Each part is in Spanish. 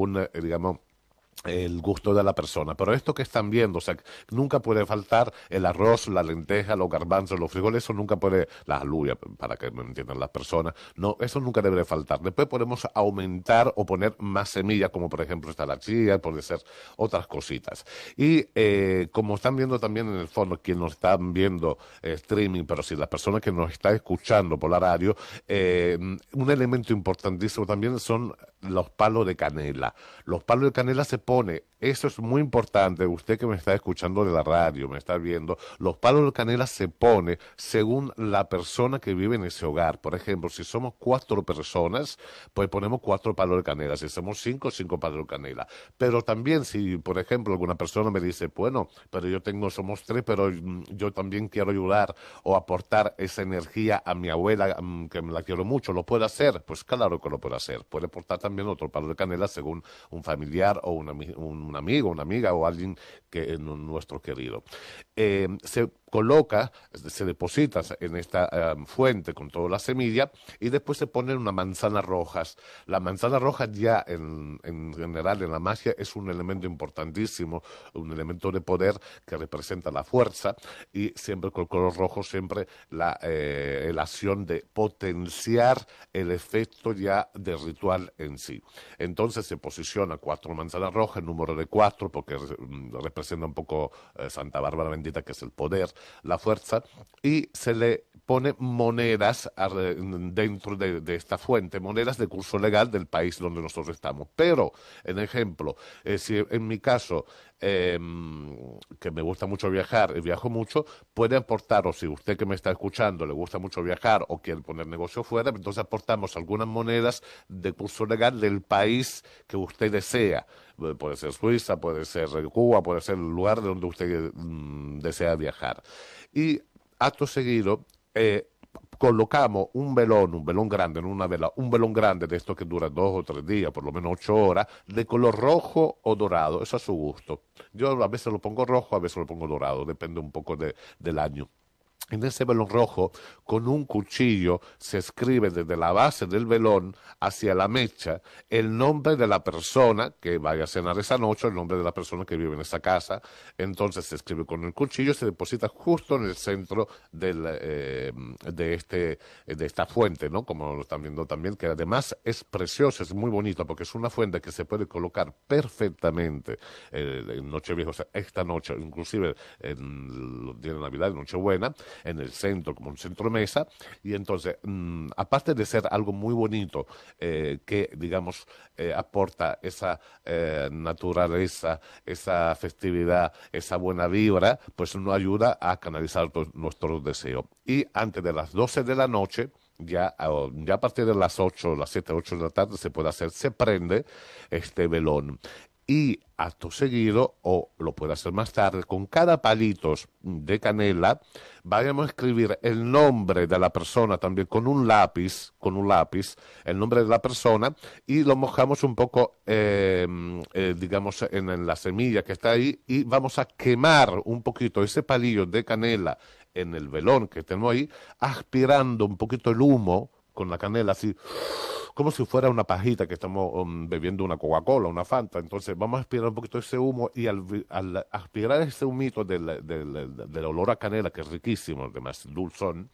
un, eh, digamos, el gusto de la persona. Pero esto que están viendo, o sea, nunca puede faltar el arroz, la lenteja, los garbanzos, los frijoles, eso nunca puede, las alubias, para que me entiendan las personas, no, eso nunca debe faltar. Después podemos aumentar o poner más semillas, como por ejemplo está la chía, puede ser otras cositas. Y eh, como están viendo también en el fondo, quien nos están viendo eh, streaming, pero si las personas que nos están escuchando por la radio, eh, un elemento importantísimo también son los palos de canela. Los palos de canela se pone, es muy importante, usted que me está escuchando de la radio, me está viendo, los palos de canela se pone según la persona que vive en ese hogar. Por ejemplo, si somos cuatro personas, pues ponemos cuatro palos de canela. Si somos cinco, cinco palos de canela. Pero también si, por ejemplo, alguna persona me dice, bueno, pero yo tengo, somos tres, pero mm, yo también quiero ayudar o aportar esa energía a mi abuela, mm, que me la quiero mucho, ¿lo puede hacer? Pues claro que lo puede hacer. Puede aportar también otro palo de canela según un familiar o una un, amigo, una amiga o alguien que eh, nuestro querido. Eh, se coloca, se deposita en esta em, fuente con toda la semilla y después se ponen una manzana rojas. La manzana roja ya en, en, general en la magia es un elemento importantísimo, un elemento de poder que representa la fuerza y siempre con el color rojo, siempre la, eh, acción de potenciar el efecto ya del ritual en sí. Entonces se posiciona cuatro manzanas rojas, el número de cuatro porque mm, representa un poco eh, Santa Bárbara bendita que es el poder la fuerza, y se le pone monedas dentro de, esta fuente, monedas de curso legal del país donde nosotros estamos. Pero, en ejemplo, eh, si en mi caso, em, que me gusta mucho viajar y viajo mucho, puede aportar, o si usted que me está escuchando le gusta mucho viajar o quiere poner negocio fuera, entonces aportamos algunas monedas de curso legal del país que usted desea. Puede ser Suiza, puede ser Cuba, puede ser el lugar donde usted mm, desea viajar. Y acto seguido eh, colocamos un velón, un velón grande, en una vela, un velón grande de esto que dura dos o tres días, por lo menos ocho horas, de color rojo o dorado, eso a su gusto. Yo a veces lo pongo rojo, a veces lo pongo dorado, depende un poco de, del año en ese velón rojo, con un cuchillo, se escribe desde la base del velón hacia la mecha el nombre de la persona que vaya a cenar esa noche, el nombre de la persona que vive en esa casa. Entonces se escribe con el cuchillo, y se deposita justo en el centro eh, de, este, de esta fuente, ¿no? Como lo están viendo también, que además es preciosa, es muy bonita, porque es una fuente que se puede colocar perfectamente eh, en Nochevieja, o sea, esta noche, inclusive en los de Navidad, en Nochebuena en el centro, como un centro mesa. Y entonces, mm, aparte de ser algo muy bonito eh, que, digamos, eh, aporta esa eh, naturaleza, esa festividad, esa buena vibra, pues nos ayuda a canalizar nuestros deseos. Y antes de las 12 de la noche, ya, ya, a partir de las 8, las 7, 8 de la tarde se puede hacer, se prende este velón y acto seguido, o lo puede hacer más tarde, con cada palitos de canela, vayamos a escribir el nombre de la persona también con un lápiz, con un lápiz, el nombre de la persona, y lo mojamos un poco, em, eh, digamos, en la semilla que está ahí, y vamos a quemar un poquito ese palillo de canela en el velón que tenemos ahí, aspirando un poquito el humo, con la canela así, como si fuera una pajita que estamos um, bebiendo una Coca-Cola, una Fanta. Entonces vamos a aspirar un poquito ese humo y al, aspirar ese humito del, olor a canela, que es riquísimo, además dulzón,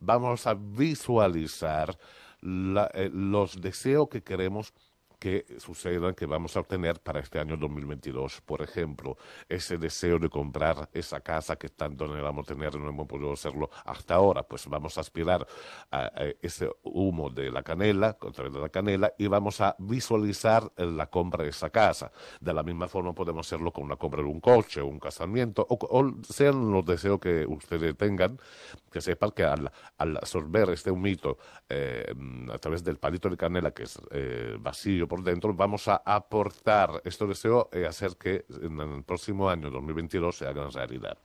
vamos a visualizar eh, los deseos que queremos que sucedan, que vamos a obtener para este año 2022. Por ejemplo, ese deseo de comprar esa casa que tanto a tener no hemos podido hacerlo hasta ahora, pues vamos a aspirar a, ese humo de la canela, través de la canela, y vamos a visualizar la compra de esa casa. De la misma forma podemos hacerlo con la compra de un coche, un casamiento, o, sean los deseos que ustedes tengan, que sepan que al, absorber este humito eh, a través del palito de canela que es eh, vacío, por dentro, vamos a aportar este deseo y eh, hacer que en el próximo año 2022 se haga realidad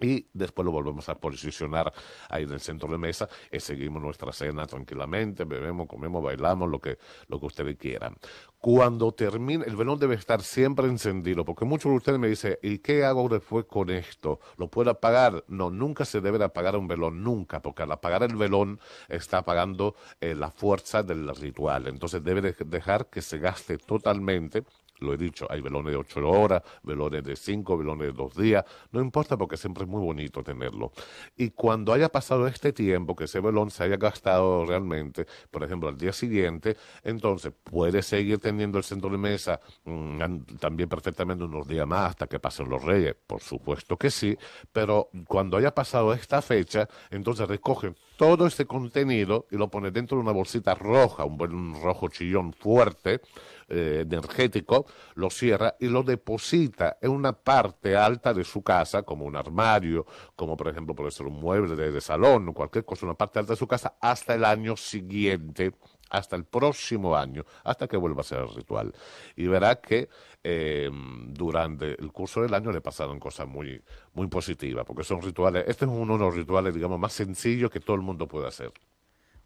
y después lo volvemos a posicionar ahí en el centro de mesa y seguimos nuestra cena tranquilamente, bebemos, comemos, bailamos, lo que, lo que ustedes quieran. Cuando termine, el velón debe estar siempre encendido, porque muchos de ustedes me dicen, ¿y qué hago después con esto? ¿Lo puedo apagar? No, nunca se debe apagar un velón, nunca, porque al apagar el velón está apagando eh, la fuerza del ritual. Entonces debe dejar que se gaste totalmente lo he dicho, hay velones de ocho horas, velones de cinco, velones de dos días, no importa porque siempre es muy bonito tenerlo. Y cuando haya pasado este tiempo, que ese velón se haya gastado realmente, por ejemplo, al día siguiente, entonces puede seguir teniendo el centro de mesa mm, también perfectamente unos días más hasta que pasen los reyes, por supuesto que sí, pero cuando haya pasado esta fecha, entonces recoge todo ese contenido y lo pone dentro de una bolsita roja, un buen rojo chillón fuerte, eh, energético, lo cierra y lo deposita en una parte alta de su casa, como un armario, como por ejemplo puede ser un mueble de, salón salón, cualquier cosa, una parte alta de su casa, hasta el año siguiente hasta el próximo año, hasta que vuelva a ser el ritual. Y verá que eh, durante el curso del año le pasaron cosas muy, muy positivas, porque son rituales, este es uno de los rituales, digamos, más sencillos que todo el mundo puede hacer.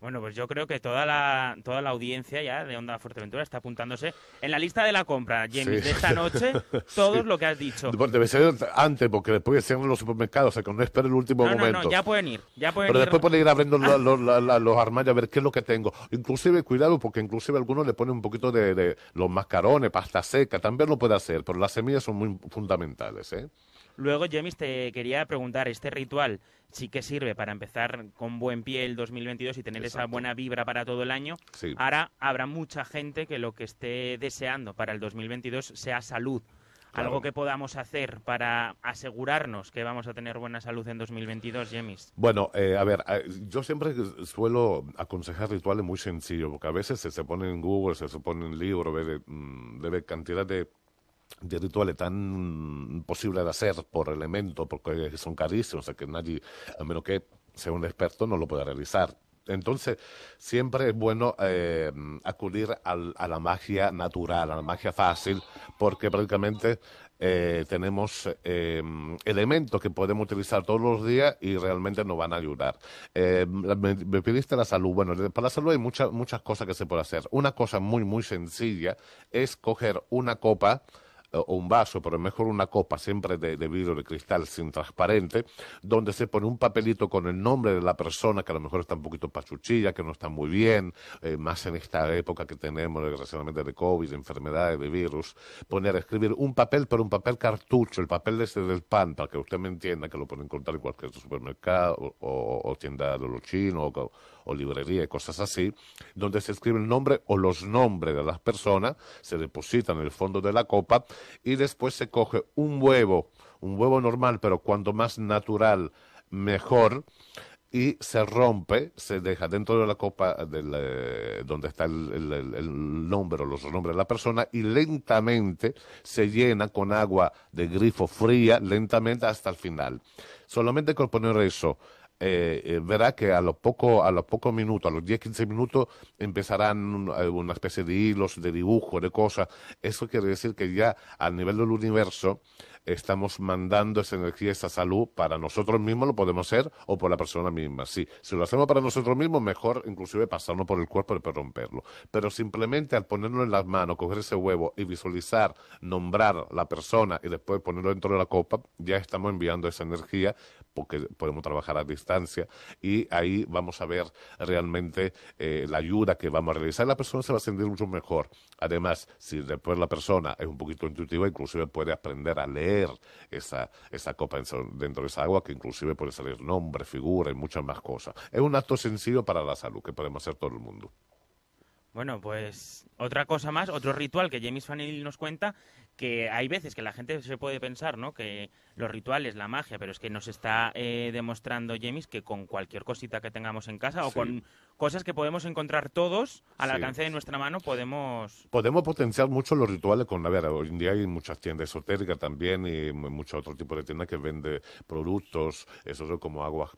Bueno, pues yo creo que toda la, toda la audiencia ya de Onda Fuerteventura está apuntándose en la lista de la compra, James, de esta noche, todo lo que has dicho. debe ser antes, porque después cierran los supermercados, o sea, que no esperen el último momento. No, ya pueden ir, ya pueden Pero después pueden ir abriendo los armarios a ver qué es lo que tengo. Inclusive, cuidado, porque inclusive algunos le ponen un poquito de, de los mascarones, pasta seca, también lo puede hacer, pero las semillas son muy fundamentales, ¿eh? Luego, James, te quería preguntar, este ritual sí que sirve para empezar con buen pie el 2022 y tener esa buena vibra para todo el año. Sí. Ahora habrá mucha gente que lo que esté deseando para el 2022 sea salud. algo que podamos hacer para asegurarnos que vamos a tener buena salud en 2022, Jemis? Bueno, eh, a ver, eh, yo siempre suelo aconsejar rituales muy sencillos, porque a veces se, se pone en Google, se, pone en libro, debe mm, cantidad de de rituales tan posible de hacer por elementos porque son carísimos, o sea que nadie, a menos que sea un experto, no lo pueda realizar. Entonces, siempre es bueno eh, acudir a la magia natural, a la magia fácil, porque prácticamente eh, tenemos eh, elementos que podemos utilizar todos los días y realmente nos van a ayudar. me, pidiste la salud. Bueno, para la salud hay muchas muchas cosas que se puede hacer. Una cosa muy, muy sencilla es coger una copa o un vaso, pero mejor una copa, siempre de, vidrio de cristal, sin transparente, donde se pone un papelito con el nombre de la persona, que a lo mejor está un poquito pachuchilla, que no está muy bien, eh, más en esta época que tenemos, desgraciadamente, de COVID, de enfermedades, de virus, poner, a escribir un papel, pero un papel cartucho, el papel de ese del pan, para que usted me entienda, que lo puede encontrar en cualquier supermercado o, tienda de los chinos o, o librería y cosas así, donde se escribe el nombre o los nombres de las personas, se depositan en el fondo de la copa y después se coge un huevo, un huevo normal, pero cuanto más natural, mejor, y se rompe, se deja dentro de la copa donde está el, el, nombre o los nombres de la persona y lentamente se llena con agua de grifo fría, lentamente hasta el final. Solamente con poner eso eh, eh, verá que a los poco, a los pocos minutos, a los 10-15 minutos, empezarán eh, una especie de hilos, de dibujos, de cosas. Eso quiere decir que ya al nivel del universo estamos mandando esa energía, esa salud para nosotros mismos, lo podemos hacer o por la persona misma. Sí, si lo hacemos para nosotros mismos, mejor inclusive pasarnos por el cuerpo y romperlo. Pero simplemente al ponerlo en las manos, coger ese huevo y visualizar, nombrar la persona y después ponerlo dentro de la copa, ya estamos enviando esa energía porque podemos trabajar a distancia y ahí vamos a ver realmente eh, la ayuda que vamos a realizar. La persona se va a sentir mucho mejor. Además, si después la persona es un poquito intuitiva, inclusive puede aprender a leer esa, esa copa dentro de esa agua, que inclusive puede salir nombre, figura y muchas más cosas. Es un acto sencillo para la salud que podemos hacer todo el mundo. Bueno, pues otra cosa más, otro ritual que James Fanil nos cuenta, que hay veces que la gente se puede pensar, ¿no? Que los rituales, la magia, pero es que nos está eh, demostrando James que con cualquier cosita que tengamos en casa o con cosas que podemos encontrar todos al alcance de nuestra mano, podemos... Podemos potenciar mucho los rituales con la vera. Hoy en día hay muchas tiendas esotéricas también y muchos otros tipos de tiendas que venden productos, eso es como agua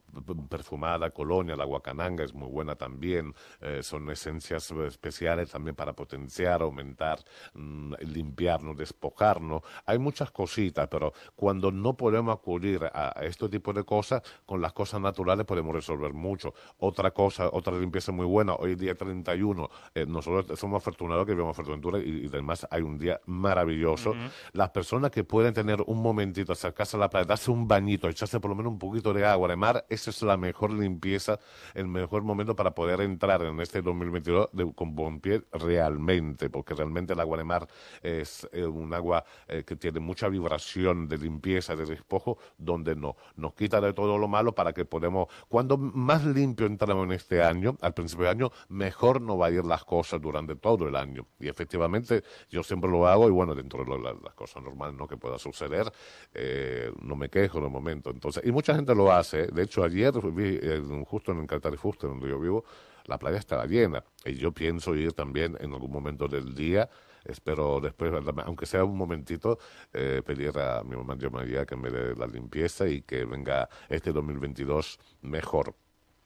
perfumada, colonia, la guacananga es muy buena también, eh, son esencias especiales también para potenciar, aumentar, mm, limpiarnos, despojarnos. Hay muchas cositas, pero cuando no podemos acudir a este tipo de cosas, con las cosas naturales podemos resolver mucho. Otra cosa, otra limpieza empiece muy buena. Hoy día 31, eh, nosotros somos afortunados que vivimos Fuerteventura y, y, además hay un día maravilloso. Las personas que pueden tener un momentito, acercarse a la playa, darse un bañito, echarse por lo menos un poquito de agua de mar, esa es la mejor limpieza, el mejor momento para poder entrar en este 2022 con buen pie realmente, porque realmente el agua de mar es eh, un agua eh, que tiene mucha vibración de limpieza, de despojo, donde no. Nos quita de todo lo malo para que podamos, cuando más limpio entramos en este año, al principio del año, mejor no va a ir las cosas durante todo el año. Y efectivamente, yo siempre lo hago y bueno, dentro de las, cosas normales ¿no? que pueda suceder, eh, no me quejo el momento. Entonces, y mucha gente lo hace. ¿eh? De hecho, ayer vi, justo en Catarifuste, donde yo vivo, la playa estaba llena. Y yo pienso ir también en algún momento del día espero después, aunque sea un momentito, eh, pedir a mi mamá yo María que me dé la limpieza y que venga este 2022 mejor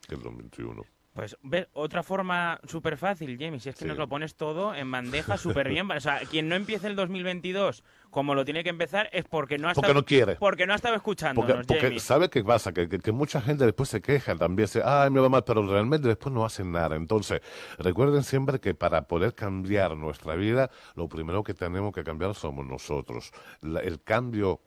que el 2021. Pues otra forma súper fácil, Jamie, si es que nos lo pones todo en bandeja súper bien. O sea, quien no empiece el 2022 como lo tiene que empezar es porque no ha porque no quiere. Porque no ha estado escuchando. Porque, sabe que pasa, que, mucha gente después se queja también, dice, ay, me va mal, pero realmente después no hacen nada. Entonces, recuerden siempre que para poder cambiar nuestra vida, lo primero que tenemos que cambiar somos nosotros. el cambio,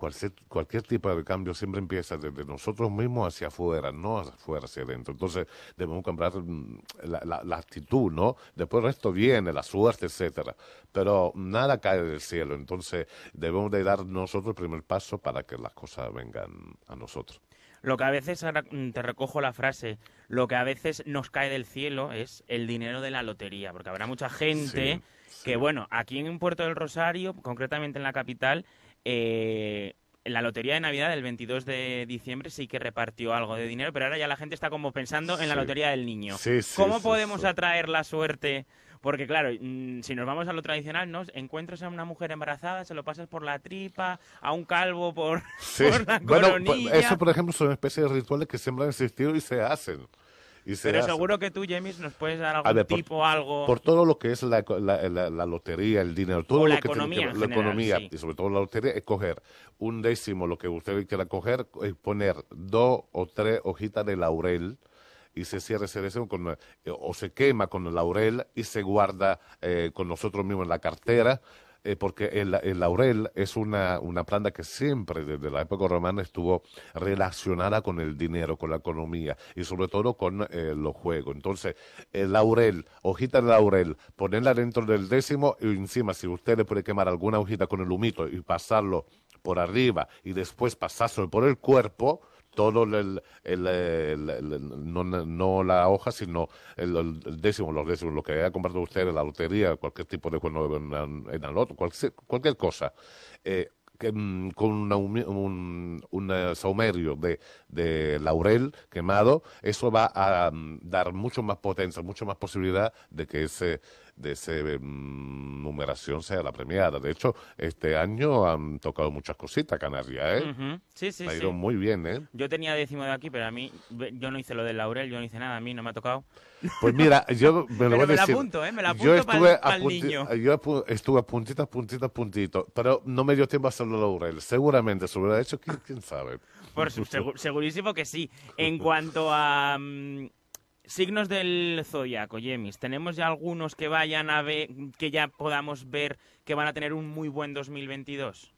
cualquier, tipo de cambio siempre empieza desde nosotros mismos hacia afuera, no hacia afuera, hacia adentro. Entonces, debemos cambiar mm, la, la actitud, ¿no? Después el resto viene, la suerte, etcétera. Pero nada cae del cielo. Entonces, debemos de dar nosotros el primer paso para que las cosas vengan a nosotros. Lo que a veces, ahora te recojo la frase, lo que a veces nos cae del cielo es el dinero de la lotería, porque habrá mucha gente que, bueno, aquí en Puerto del Rosario, concretamente en la capital, eh, la lotería de Navidad del 22 de diciembre sí que repartió algo de dinero, pero ahora ya la gente está como pensando en la lotería del niño. ¿Cómo podemos atraer la suerte porque claro, mm, si nos vamos a lo tradicional, ¿no? Encuentras a una mujer embarazada, se lo pasas por la tripa, a un calvo por, la pues, eso, por ejemplo, son especies de rituales que siempre han existido y se hacen. Pero seguro que tú, James, nos puedes dar algún tipo, algo... Por todo lo que es la, lotería, el dinero, todo lo que tiene que la economía, y sobre todo la lotería, es coger un décimo, lo que usted quiera coger, es poner dos o tres hojitas de laurel, y se cierra ese décimo eh, o se quema con el laurel y se guarda eh, con nosotros mismos en la cartera. Eh, porque el, laurel es una, una planta que siempre desde la época romana estuvo relacionada con el dinero, con la economía y sobre todo con los juegos. Entonces, el laurel, hojita de laurel, ponerla dentro del décimo y encima, si usted le puede quemar alguna hojita con el humito y pasarlo por arriba y después pasárselo por el cuerpo, todo el, el, no, no, la hoja, sino el, décimo, los décimos, lo que haya comprado usted en la lotería, cualquier tipo de juego en, el otro, cualquier, cosa. Eh, mm, con un, eh, saumerio de, de, laurel quemado, eso va a mm, dar mucho más potencia, mucho más posibilidad de que ese de esa mm, numeración sea la premiada. De hecho, este año han tocado muchas cositas Canarias, ¿eh? Sí, Sí, ha ido muy bien, ¿eh? Yo tenía décimo de aquí, pero a mí, yo no hice lo del laurel, yo no hice nada, a mí no me ha tocado. Pues mira, yo me lo voy a me La apunto, ¿eh? Me la apunto para el, niño. Yo estuve a puntitas, puntitas, puntitos, pero no me dio tiempo a hacerlo laurel. Seguramente se hubiera hecho, quién, sabe. Por su, segurísimo que sí. En cuanto a... Mm, Signos del zodiaco, Yemis. Tenemos ya algunos que vayan a ver, que ya podamos ver que van a tener un muy buen 2022.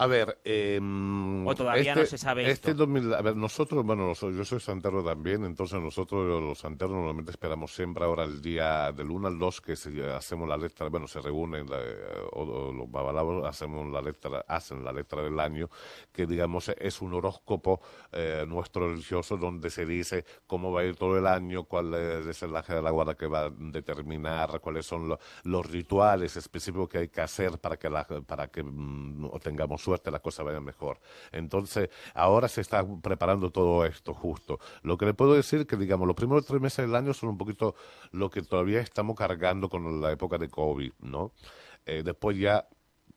A ver, em, no este se sabe este nosotros, bueno, yo soy santero también, entonces nosotros los santeros normalmente esperamos siempre ahora el día del 1 al 2 que hacemos la letra, bueno, se reúnen los babalabos, hacemos la letra, hacen la letra del año, que digamos es un horóscopo eh, nuestro religioso donde se dice cómo va a ir todo el año, cuál es el ángel de la guarda que va a determinar, cuáles son los rituales específicos que hay que hacer para que, la, para que mm, tengamos suerte la cosa vaya mejor. Entonces, ahora se está preparando todo esto justo. Lo que le puedo decir que, digamos, los primeros tres meses del año son un poquito lo que todavía estamos cargando con la época de COVID, ¿no? Eh, después ya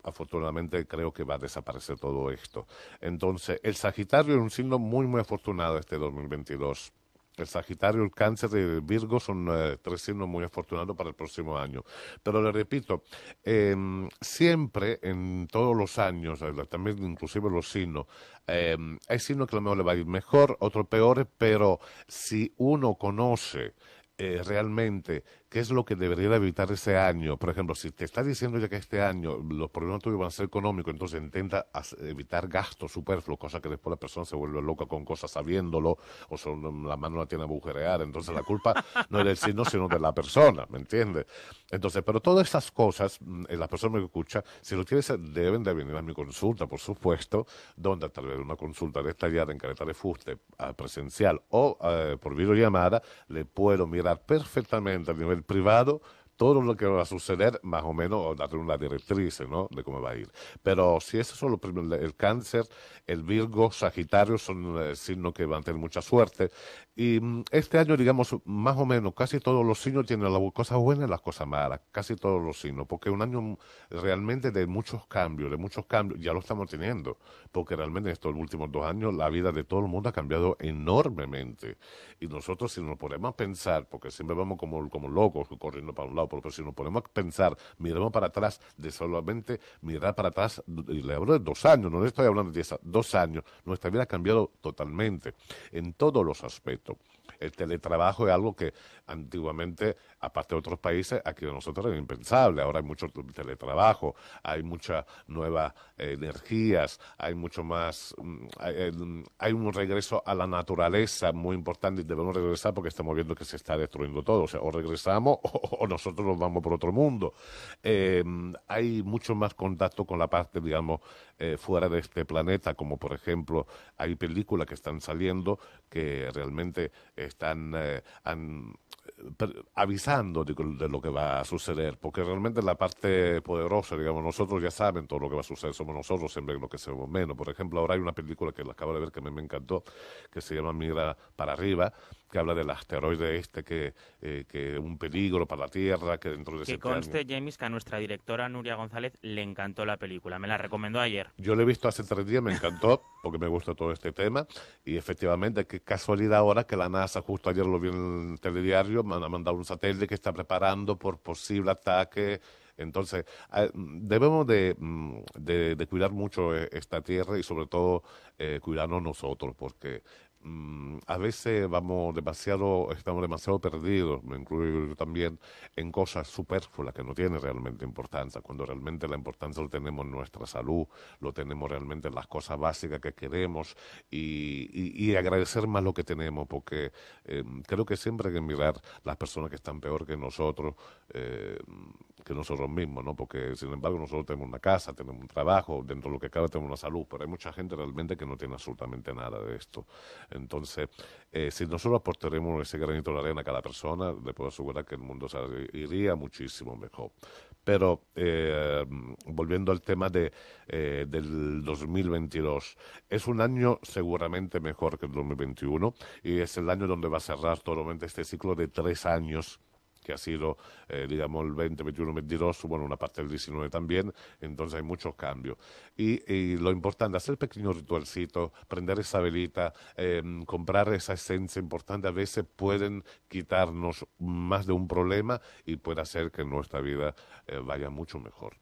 afortunadamente creo que va a desaparecer todo esto. Entonces, el Sagitario es un signo muy, muy afortunado este 2022. El Sagitario, el Cáncer y el Virgo son eh, tres signos muy afortunados para el próximo año. Pero le repito, em, siempre en todos los años, eh, también inclusive los signos, em, hay signos que a lo mejor le va a ir mejor, otros peores, pero si uno conoce eh, realmente ¿Qué es lo que debería evitar ese año? Por ejemplo, si te está diciendo ya que este año los problemas tuyos van a ser económicos, entonces intenta evitar gastos superfluos, cosa que después la persona se vuelve loca con cosas sabiéndolo, o son, la mano la tiene a agujerear, entonces la culpa no es del signo, sino de la persona, ¿me entiendes? Entonces, pero todas esas cosas, mm, eh, la persona que escucha, si lo tienes deben de venir a mi consulta, por supuesto, donde tal vez una consulta detallada en careta de fuste, ah, presencial o eh, por videollamada, le puedo mirar perfectamente a nivel privado, todo lo que va a suceder, más o menos, darle una directriz ¿no? de cómo va a ir. Pero si esos son los primeros, el cáncer, el Virgo, Sagitario son eh, signos que van a tener mucha suerte. Y mm, este año, digamos, más o menos, casi todos los signos tienen las cosas buenas y las cosas malas, casi todos los signos, porque es un año mm, realmente de muchos cambios, de muchos cambios, ya lo estamos teniendo, porque realmente en estos últimos dos años la vida de todo el mundo ha cambiado enormemente. Y nosotros si nos podemos pensar, porque siempre vamos como, locos corriendo para un lado, pero si nos podemos pensar, miramos para atrás, de solamente mirar para atrás, y le hablo de dos años, no le estoy hablando de diez, dos años, nuestra vida ha cambiado totalmente, en todos los aspectos Nope El teletrabajo es algo que antiguamente, aparte de otros países, aquí de nosotros era impensable. Ahora hay mucho teletrabajo, hay muchas nuevas eh, energías, hay mucho más, mm, eh, mm, hay, un regreso a la naturaleza muy importante y debemos regresar porque estamos viendo que se está destruyendo todo. O sea, o regresamos o, nosotros nos vamos por otro mundo. Eh, hay mucho más contacto con la parte, digamos, fuera de este planeta, como por ejemplo hay películas que están saliendo que realmente están, eh, han avisando de, lo que va a suceder, porque realmente la parte poderosa, digamos, nosotros ya saben todo lo que va a suceder, somos nosotros siempre lo que somos menos. Por ejemplo, ahora hay una película que la acabo de ver que me, me encantó, que se llama Mira para arriba, que habla del asteroide este, que eh, es que un peligro para la Tierra, que dentro de... Que conste, James, que a nuestra directora Nuria González le encantó la película, me la recomendó ayer. Yo la he visto hace tres días, me encantó, porque me gusta todo este tema, y efectivamente, qué casualidad ahora que la NASA justo ayer lo vi en el telediario, ha mandado un satélite que está preparando por posible ataque. Entonces, ah, debemos mm, de, cuidar mucho eh, esta tierra y sobre todo eh, cuidarnos nosotros, porque Mm, a veces vamos demasiado, estamos demasiado perdidos, me incluyo yo también, en cosas superfluas que no tienen realmente importancia, cuando realmente la importancia lo tenemos en nuestra salud, lo tenemos realmente en las cosas básicas que queremos y, agradecer más lo que tenemos, porque em, creo que siempre hay que mirar las personas que están peor que nosotros, eh, que nosotros mismos, ¿no? Porque sin embargo nosotros tenemos una casa, tenemos un trabajo, dentro de lo que cabe tenemos una salud, pero hay mucha gente realmente que no tiene absolutamente nada de esto. Entonces, eh, si nosotros aportaremos ese granito de arena a cada persona, le puedo asegurar que el mundo se iría muchísimo mejor. Pero eh, volviendo al tema de, eh, del 2022, es un año seguramente mejor que el 2021 y es el año donde va a cerrar todo este ciclo de tres años que ha sido, eh, digamos, el 20, 21, 22, bueno, una parte del 19 también, entonces hay muchos cambios. Y, lo importante, hacer pequeños ritualcitos, prender esa velita, em, comprar esa esencia importante, a veces pueden quitarnos más de un problema y puede hacer que nuestra vida eh, vaya mucho mejor.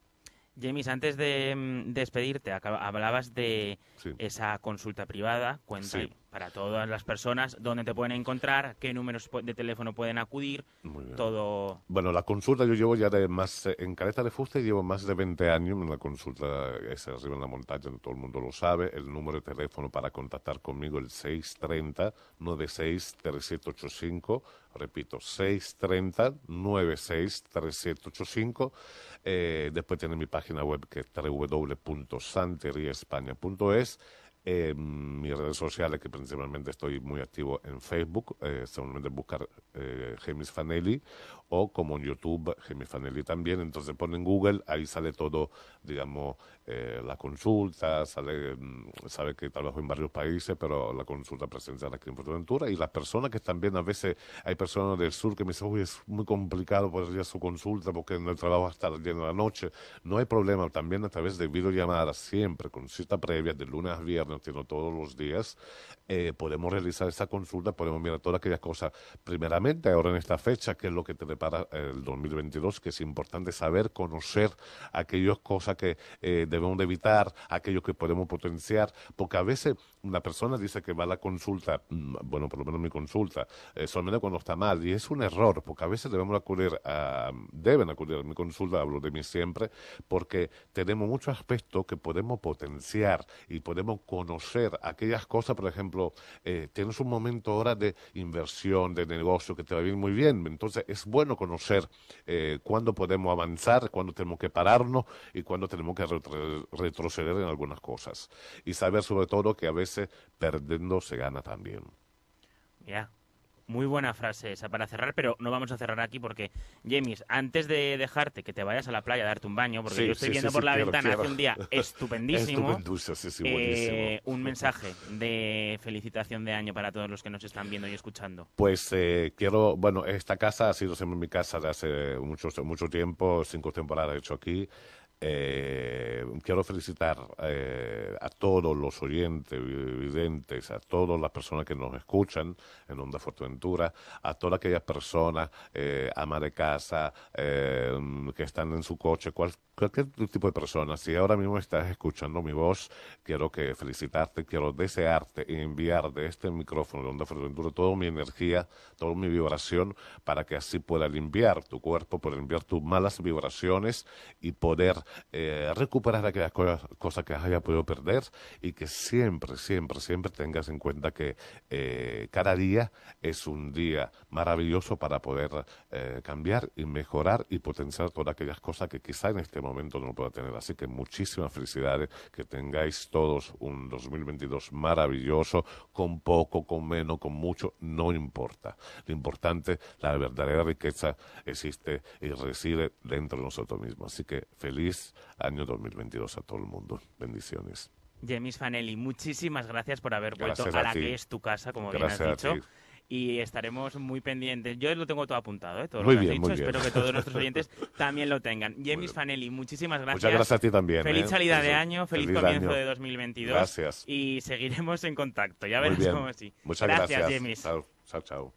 James, antes de mm, despedirte, hablabas de esa consulta privada, cuenta, para todas las personas, dónde te pueden encontrar, qué números de teléfono pueden acudir, todo... Bueno, la consulta yo llevo ya de más, en careta de Fuste llevo más de 20 años en la consulta es arriba en la montaña, todo el mundo lo sabe, el número de teléfono para contactar conmigo el 630-96-3785, repito, 630-96-3785, eh, después tiene mi página web que es www.santeriaespaña.es, en mis redes sociales, que principalmente estoy muy activo en Facebook, eh, buscar eh, Gemis Fanelli, o como en YouTube, Gemis Fanelli también. Entonces ponen Google, ahí sale todo, digamos, eh, la consulta, sale, mm, sabe que trabajo en varios países, pero la consulta presencial aquí en Fuerteventura. Y las personas que también, a veces, hay personas del sur que me dicen, es muy complicado poner su consulta porque en el trabajo hasta las de la noche. No hay problema, también a través de videollamadas, siempre con cita previa, de lunes a viernes tiene todos los días, eh, podemos realizar esa consulta, podemos mirar todas aquellas cosas. Primeramente, ahora en esta fecha, que es lo que te prepara el 2022, que es importante saber, conocer aquellas cosas que eh, debemos evitar, aquellos que podemos potenciar, porque a veces una persona dice que va a la consulta, mm, bueno, por lo menos mi consulta, eh, solamente cuando está mal, y es un error, porque a veces debemos acudir a, deben acudir a mi consulta, hablo de mí siempre, porque tenemos muchos aspectos que podemos potenciar y podemos conocer aquellas cosas, por ejemplo, eh, tienes un momento ahora de inversión, de negocio, que te va a muy bien. Entonces, es bueno conocer eh, cuándo podemos avanzar, cuándo tenemos que pararnos y cuándo tenemos que retroceder en algunas cosas. Y saber sobre todo que a veces perdiendo se gana también. Muy buena frase esa para cerrar, pero no vamos a cerrar aquí porque, James, antes de dejarte que te vayas a la playa a darte un baño, porque yo estoy viendo por la ventana hace un día estupendísimo, eh, un mensaje de felicitación de año para todos los que nos están viendo y escuchando. Pues eh, quiero, bueno, esta casa ha sido siempre mi casa de hace mucho, mucho tiempo, cinco temporadas he hecho aquí. Eh, quiero felicitar eh, a todos los oyentes, videntes, a todas las personas que nos escuchan en Onda Fuerteventura, a todas aquellas personas, eh, ama de casa, eh, que están en su coche, cualquier tipo de persona. Si ahora mismo estás escuchando mi voz, quiero que felicitarte, quiero desearte enviar de este micrófono de Onda Fuerteventura toda mi energía, toda mi vibración, para que así pueda limpiar tu cuerpo, poder limpiar tus malas vibraciones y poder eh, recuperar aquellas cosas, que haya podido perder y que siempre, siempre, siempre tengas en cuenta que eh, cada día es un día maravilloso para poder eh, cambiar y mejorar y potenciar todas aquellas cosas que quizá en este momento no pueda tener. Así que muchísimas felicidades, que tengáis todos un 2022 maravilloso, con poco, con menos, con mucho, no importa. Lo importante, la verdadera riqueza existe y reside dentro de nosotros mismos. Así que feliz año 2022 a todo el mundo. Bendiciones. Jemis Fanelli, muchísimas gracias por haber vuelto a, la que es tu casa, como bien has dicho. Y estaremos muy pendientes. Yo lo tengo todo apuntado, ¿eh? todo muy bien, Espero que todos nuestros oyentes también lo tengan. Jemis Fanelli, muchísimas gracias. Muchas gracias a ti también. Feliz ¿eh? salida de año, feliz, comienzo de 2022. Y seguiremos en contacto, ya verás cómo sí. Muchas gracias, Jemis. Chao, chao.